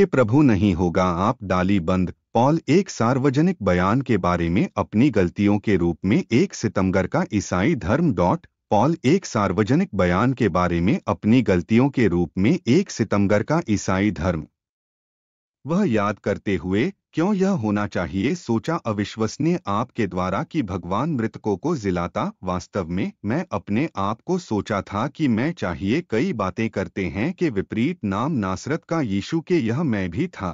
आपके प्रभु नहीं होगा आप डाली बंद पॉल एक सार्वजनिक बयान के बारे में अपनी गलतियों के रूप में एक सितंबर का ईसाई धर्म डॉट पॉल एक सार्वजनिक बयान के बारे में अपनी गलतियों के रूप में एक सितंबर का ईसाई धर्म वह याद करते हुए क्यों यह होना चाहिए सोचा अविश्वसनीय आपके द्वारा कि भगवान मृतकों को जिलाता वास्तव में मैं अपने आप को सोचा था कि मैं चाहिए कई बातें करते हैं कि विपरीत नाम नासरत का यीशु के यह मैं भी था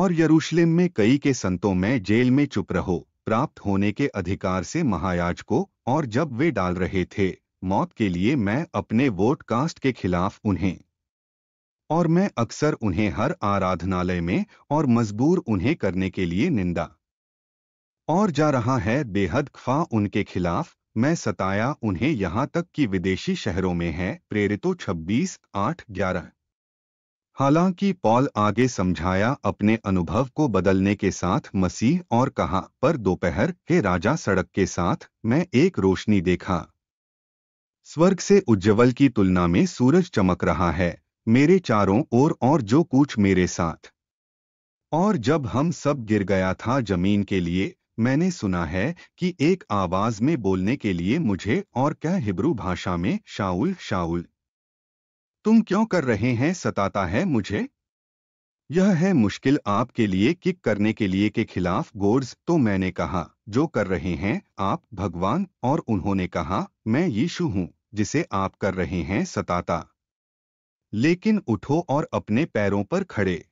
और यरूशलेम में कई के संतों में जेल में चुप रहो प्राप्त होने के अधिकार से महायाज को और जब वे डाल रहे थे मौत के लिए मैं अपने वोट कास्ट के खिलाफ उन्हें और मैं अक्सर उन्हें हर आराधनालय में और मजबूर उन्हें करने के लिए निंदा और जा रहा है बेहद खफा उनके खिलाफ मैं सताया उन्हें यहां तक कि विदेशी शहरों में है प्रेरितो 26 आठ ग्यारह हालांकि पॉल आगे समझाया अपने अनुभव को बदलने के साथ मसीह और कहा पर दोपहर के राजा सड़क के साथ मैं एक रोशनी देखा स्वर्ग से उज्जवल की तुलना में सूरज चमक रहा है मेरे चारों ओर और जो कुछ मेरे साथ और जब हम सब गिर गया था जमीन के लिए मैंने सुना है कि एक आवाज में बोलने के लिए मुझे और क्या हिब्रू भाषा में शाउल शाउल तुम क्यों कर रहे हैं सताता है मुझे यह है मुश्किल आपके लिए किक करने के लिए के खिलाफ गोर्ज तो मैंने कहा जो कर रहे हैं आप भगवान और उन्होंने कहा मैं यीशु हूं जिसे आप कर रहे हैं सताता लेकिन उठो और अपने पैरों पर खड़े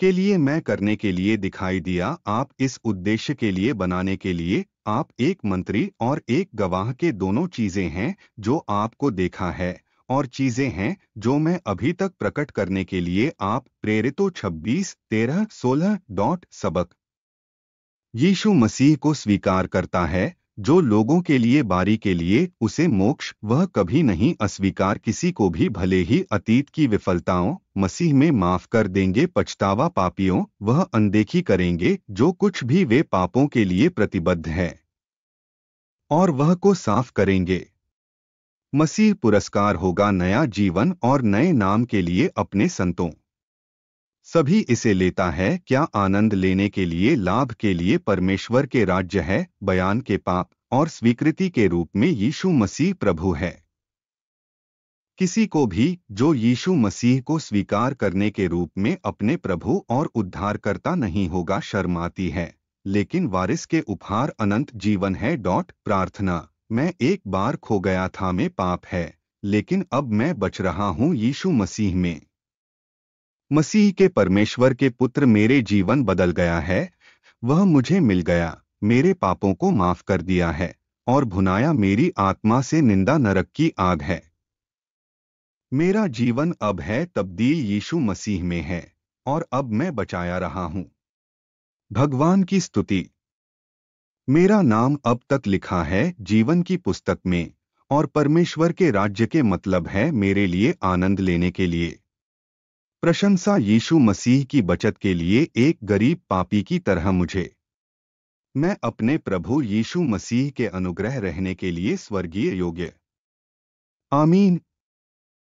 के लिए मैं करने के लिए दिखाई दिया आप इस उद्देश्य के लिए बनाने के लिए आप एक मंत्री और एक गवाह के दोनों चीजें हैं जो आपको देखा है और चीजें हैं जो मैं अभी तक प्रकट करने के लिए आप प्रेरितो 26 13 सोलह डॉट सबक यीशु मसीह को स्वीकार करता है जो लोगों के लिए बारी के लिए उसे मोक्ष वह कभी नहीं अस्वीकार किसी को भी भले ही अतीत की विफलताओं मसीह में माफ कर देंगे पछतावा पापियों वह अनदेखी करेंगे जो कुछ भी वे पापों के लिए प्रतिबद्ध है और वह को साफ करेंगे मसीह पुरस्कार होगा नया जीवन और नए नाम के लिए अपने संतों सभी इसे लेता है क्या आनंद लेने के लिए लाभ के लिए परमेश्वर के राज्य है बयान के पाप और स्वीकृति के रूप में यीशु मसीह प्रभु है किसी को भी जो यीशु मसीह को स्वीकार करने के रूप में अपने प्रभु और उद्धारकर्ता नहीं होगा शर्माती है लेकिन वारिस के उपहार अनंत जीवन है डॉट प्रार्थना मैं एक बार खो गया था मैं पाप है लेकिन अब मैं बच रहा हूँ यीशु मसीह में मसीह के परमेश्वर के पुत्र मेरे जीवन बदल गया है वह मुझे मिल गया मेरे पापों को माफ कर दिया है और भुनाया मेरी आत्मा से निंदा नरक की आग है मेरा जीवन अब है तब्दील यीशु मसीह में है और अब मैं बचाया रहा हूं भगवान की स्तुति मेरा नाम अब तक लिखा है जीवन की पुस्तक में और परमेश्वर के राज्य के मतलब है मेरे लिए आनंद लेने के लिए प्रशंसा यीशु मसीह की बचत के लिए एक गरीब पापी की तरह मुझे मैं अपने प्रभु यीशु मसीह के अनुग्रह रहने के लिए स्वर्गीय योग्य आमीन